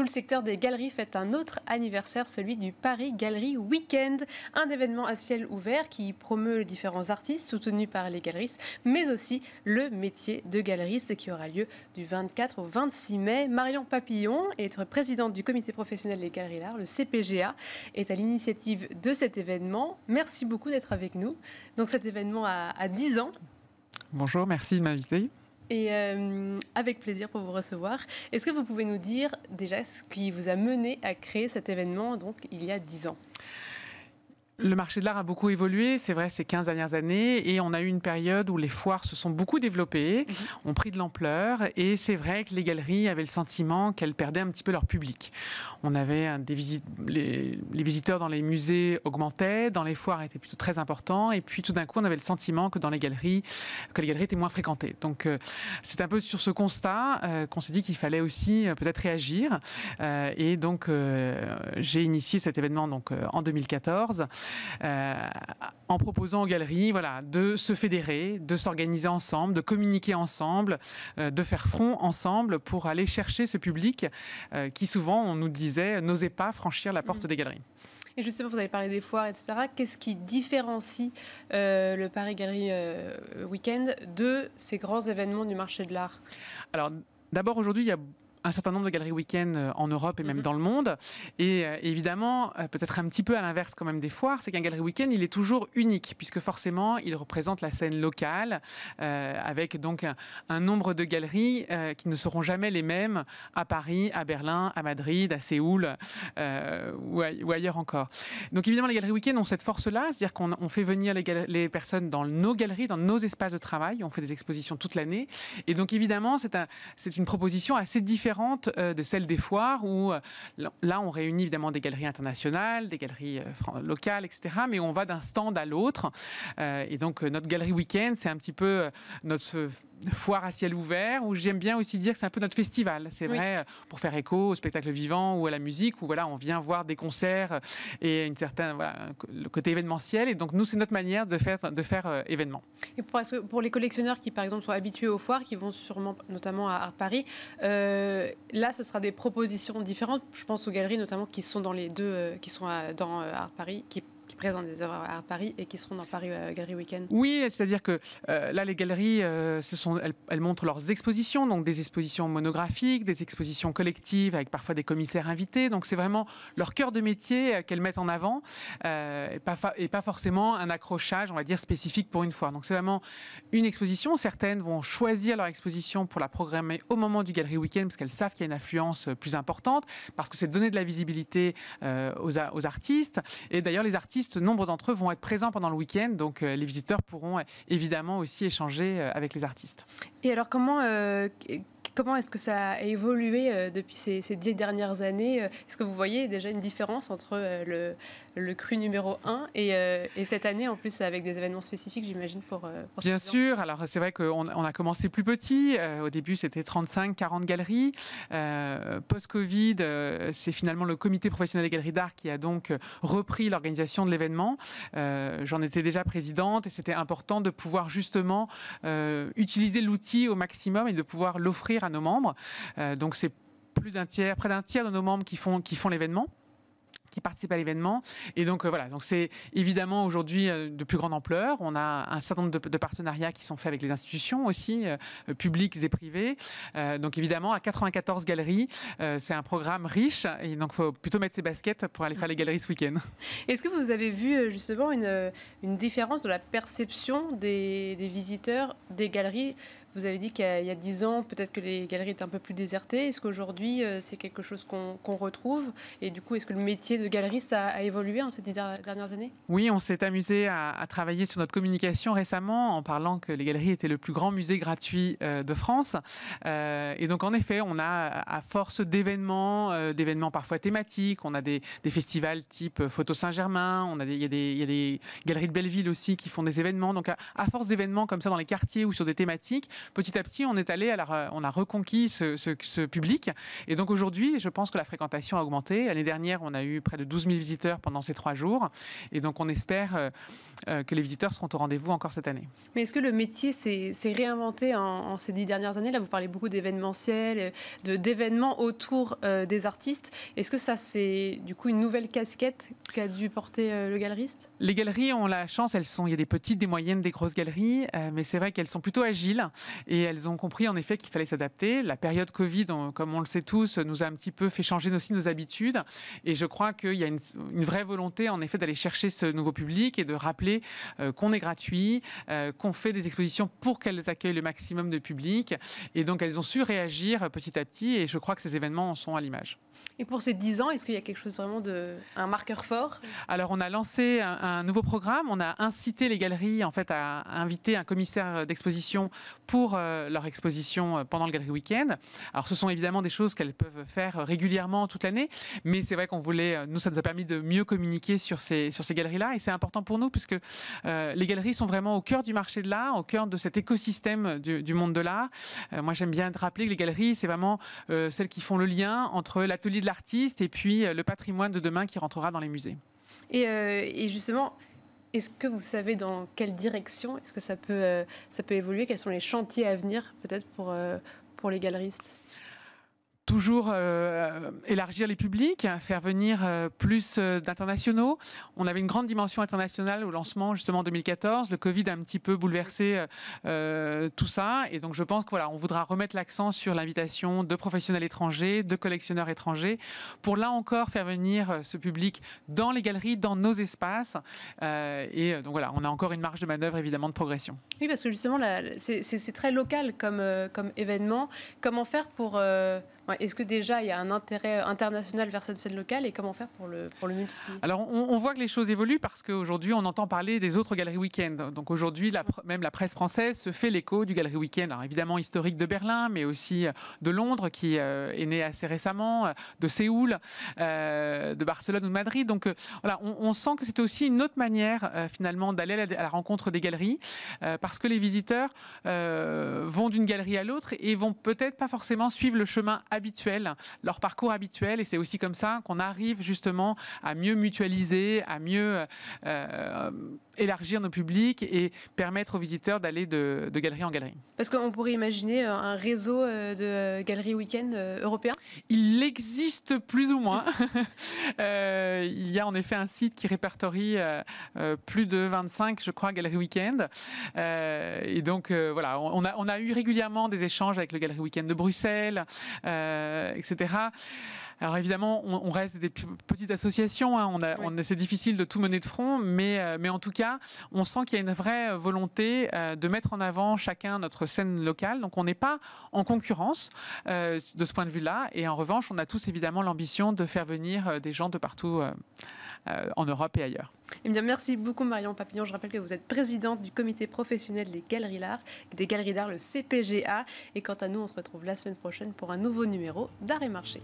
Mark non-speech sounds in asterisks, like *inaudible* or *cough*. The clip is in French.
Tout le secteur des galeries fête un autre anniversaire, celui du Paris Galerie Weekend, un événement à ciel ouvert qui promeut les différents artistes soutenus par les galeristes, mais aussi le métier de galeriste qui aura lieu du 24 au 26 mai. Marion Papillon est présidente du comité professionnel des galeries d'art, le CPGA, est à l'initiative de cet événement. Merci beaucoup d'être avec nous. Donc cet événement a, a 10 ans. Bonjour, merci de m'inviter et euh, avec plaisir pour vous recevoir. Est-ce que vous pouvez nous dire déjà ce qui vous a mené à créer cet événement donc il y a dix ans le marché de l'art a beaucoup évolué, c'est vrai, ces 15 dernières années, et on a eu une période où les foires se sont beaucoup développées, mhm. ont pris de l'ampleur, et c'est vrai que les galeries avaient le sentiment qu'elles perdaient un petit peu leur public. On avait des visites, les, visiteurs dans les musées augmentaient, dans les foires étaient plutôt très importants, et puis tout d'un coup, on avait le sentiment que dans les galeries, que les galeries étaient moins fréquentées. Donc, euh, c'est un peu sur ce constat euh, qu'on s'est dit qu'il fallait aussi euh, peut-être réagir, et donc j'ai initié cet événement donc en 2014. Euh, en proposant aux galeries voilà, de se fédérer, de s'organiser ensemble, de communiquer ensemble, euh, de faire front ensemble pour aller chercher ce public euh, qui souvent, on nous disait, n'osait pas franchir la porte mm. des galeries. Et justement, vous avez parlé des foires, etc. Qu'est-ce qui différencie le Paris Galerie Weekend de ces grands événements du marché de l'art Alors, d'abord, aujourd'hui, il y a un certain nombre de galeries week-end euh, en Europe et même mhm. dans le monde. Et euh, évidemment, euh, peut-être un petit peu à l'inverse quand même des foires, c'est qu'un galerie week-end, il est toujours unique, puisque forcément, il représente la scène locale, avec donc un, nombre de galeries qui ne seront jamais les mêmes à Paris, à Berlin, à Madrid, à Séoul ou, ailleurs encore. Donc évidemment, les galeries week-end ont cette force-là, c'est-à-dire qu'on fait venir les, personnes dans nos galeries, dans nos espaces de travail, on fait des expositions toute l'année. Et donc évidemment, c'est une proposition assez différente euh, de celle des foires où euh, là on réunit évidemment des galeries internationales, des galeries euh, locales, etc. Mais on va d'un stand à l'autre. et donc notre galerie week-end, c'est un petit peu notre foire à ciel ouvert, où j'aime bien aussi dire que c'est un peu notre festival. C'est vrai, euh, pour faire écho au spectacle vivant ou à la musique, où voilà, on vient voir des concerts euh, et une certaine, le côté événementiel. Et donc, nous, c'est notre manière de faire, de faire euh, événement. Et pour, pour, les collectionneurs qui, par exemple, sont habitués aux foires, qui vont sûrement, notamment à Art Paris, là, ce sera des propositions différentes. Je pense aux galeries, notamment, qui sont dans les deux, qui sont dans Art Paris, qui qui présentent des œuvres à Paris et qui seront dans Paris euh, Galerie Weekend Oui, c'est-à-dire que euh, là, les galeries, euh, sont, elles, montrent leurs expositions, donc des expositions monographiques, des expositions collectives avec parfois des commissaires invités. Donc c'est vraiment leur cœur de métier qu'elles mettent en avant et, pas forcément un accrochage, on va dire, spécifique pour une fois. Donc c'est vraiment une exposition. Certaines vont choisir leur exposition pour la programmer au moment du Galerie Weekend parce qu'elles savent qu'il y a une affluence plus importante, parce que c'est donner de la visibilité aux, aux artistes. Et d'ailleurs, les artistes nombre d'entre eux vont être présents pendant le week-end, donc euh, les visiteurs pourront euh, évidemment aussi échanger euh, avec les artistes. Et alors comment... Comment est-ce que ça a évolué depuis ces, ces dix dernières années Est-ce que vous voyez déjà une différence entre le, le cru numéro 1. Euh, et, cette année, en plus, avec des événements spécifiques, j'imagine, pour, euh, Bien sûr. Alors, c'est vrai qu'on on a commencé plus petit. Euh, au début, c'était 35, 40 galeries. Post-Covid, c'est finalement le comité professionnel des galeries d'art qui a donc repris l'organisation de l'événement. J'en étais déjà présidente et c'était important de pouvoir justement utiliser l'outil au maximum et de pouvoir l'offrir à nos membres. donc, c'est plus d'un tiers, près d'un tiers de nos membres qui font l'événement qui participent à l'événement. Et donc euh, voilà, donc c'est évidemment aujourd'hui euh, de plus grande ampleur. On a un certain nombre de, partenariats qui sont faits avec les institutions aussi, euh, publiques et privées. donc évidemment, à 94 galeries, c'est un programme riche. Et donc faut plutôt mettre ses baskets pour aller faire les galeries ce week-end. Est-ce que vous avez vu justement une, une différence de la perception des, des visiteurs des galeries vous avez dit qu'il y a dix ans, peut-être que les galeries étaient un peu plus désertées. Est-ce qu'aujourd'hui, euh, c'est quelque chose qu'on retrouve Et du coup, est-ce que le métier de galeriste a, évolué en ces dernières années Oui, on s'est amusé à, travailler sur notre communication récemment en parlant que les galeries étaient le plus grand musée gratuit euh, de France. Euh, et donc, en effet, on a, à force d'événements, d'événements parfois thématiques, on a des, festivals type Photo Saint-Germain, il y, a des galeries de Belleville aussi qui font des événements. Donc, à force d'événements comme ça dans les quartiers ou sur des thématiques, petit à petit, on est allé on a reconquis ce, public. Et donc aujourd'hui, je pense que la fréquentation a augmenté. L'année dernière, on a eu près de 12 000 visiteurs pendant ces trois jours. Et donc on espère euh, euh, que les visiteurs seront au rendez-vous encore cette année. Mais est-ce que le métier s'est réinventé en, ces dix dernières années Là, vous parlez beaucoup d'événementiel, euh, d'événements autour des artistes. Est-ce que ça, c'est du coup une nouvelle casquette qu'a dû porter le galeriste Les galeries ont la chance, elles sont, il y a des petites, des moyennes, des grosses galeries, mais c'est vrai qu'elles sont plutôt agiles. Et elles ont compris en effet qu'il fallait s'adapter. La période Covid, comme on le sait tous, nous a un petit peu fait changer aussi nos habitudes. Et je crois qu'il y a une, vraie volonté en effet d'aller chercher ce nouveau public et de rappeler euh, qu'on est gratuit, euh, qu'on fait des expositions pour qu'elles accueillent le maximum de public. Et donc elles ont su réagir euh, petit à petit. Et je crois que ces événements en sont à l'image. Et pour ces 10 ans, est-ce qu'il y a quelque chose vraiment de un marqueur fort Alors on a lancé un, un nouveau programme. On a incité les galeries en fait à inviter un commissaire d'exposition pour euh, leur exposition euh, pendant le week-end Alors, ce sont évidemment des choses qu'elles peuvent faire euh, régulièrement toute l'année, mais c'est vrai qu'on voulait, nous, ça nous a permis de mieux communiquer sur ces, sur ces galeries-là, et c'est important pour nous, puisque que les galeries sont vraiment au cœur du marché de l'art, au cœur de cet écosystème du, monde de l'art. moi, j'aime bien te rappeler que les galeries, c'est vraiment celles qui font le lien entre l'atelier de l'artiste et puis le patrimoine de demain qui rentrera dans les musées. Et, et justement, est-ce que vous savez dans quelle direction est-ce que ça peut, euh, évoluer Quels sont les chantiers à venir peut-être pour, euh, pour les galeristes toujours euh, élargir les publics, faire venir euh, plus euh, d'internationaux. On avait une grande dimension internationale au lancement justement en 2014. Le Covid a un petit peu bouleversé tout ça, et donc je pense qu'on voilà, on voudra remettre l'accent sur l'invitation de professionnels étrangers, de collectionneurs étrangers, pour là encore faire venir ce public dans les galeries, dans nos espaces. et donc voilà, on a encore une marge de manœuvre évidemment de progression. Oui, parce que justement, c'est très local comme, comme événement. Comment faire pour est-ce que déjà il y a un intérêt international vers cette scène locale et comment faire pour le, pour le multiplier Alors on, voit que les choses évoluent parce qu'aujourd'hui on entend parler des autres galeries week-end. Donc aujourd'hui même la presse française se fait l'écho du galerie week-end, évidemment historique de Berlin, mais aussi euh, de Londres qui euh, est né assez récemment, euh, de Séoul, de Barcelone ou de Madrid. Donc voilà, on, sent que c'est aussi une autre manière finalement d'aller à, la rencontre des galeries parce que les visiteurs vont d'une galerie à l'autre et vont peut-être pas forcément suivre le chemin à habituel, leur parcours habituel. Et c'est aussi comme ça qu'on arrive justement à mieux mutualiser, à mieux... Euh, euh, élargir nos publics et permettre aux visiteurs d'aller de, galerie en galerie. Parce qu'on pourrait imaginer euh, un réseau euh, de euh, galeries week-end européens Il existe plus ou moins. *laughs* il y a en effet un site qui répertorie plus de 25, je crois, galeries week-end. et donc, voilà, on a, on a eu régulièrement des échanges avec le Galerie Week-end de Bruxelles, etc. Alors évidemment, on, reste des petites associations, hein. on, c'est difficile de tout mener de front, euh, mais, en tout cas, on sent qu'il y a une vraie euh, volonté euh, de mettre en avant chacun notre scène locale. Donc on n'est pas en concurrence de ce point de vue-là. Et en revanche, on a tous évidemment l'ambition de faire venir des gens de partout en Europe et ailleurs. Eh bien, merci beaucoup Marion Papillon. Je rappelle que vous êtes présidente du comité professionnel des galeries d'art, des galeries d'art, le CPGA. Et quant à nous, on se retrouve la semaine prochaine pour un nouveau numéro d'Art et Marché.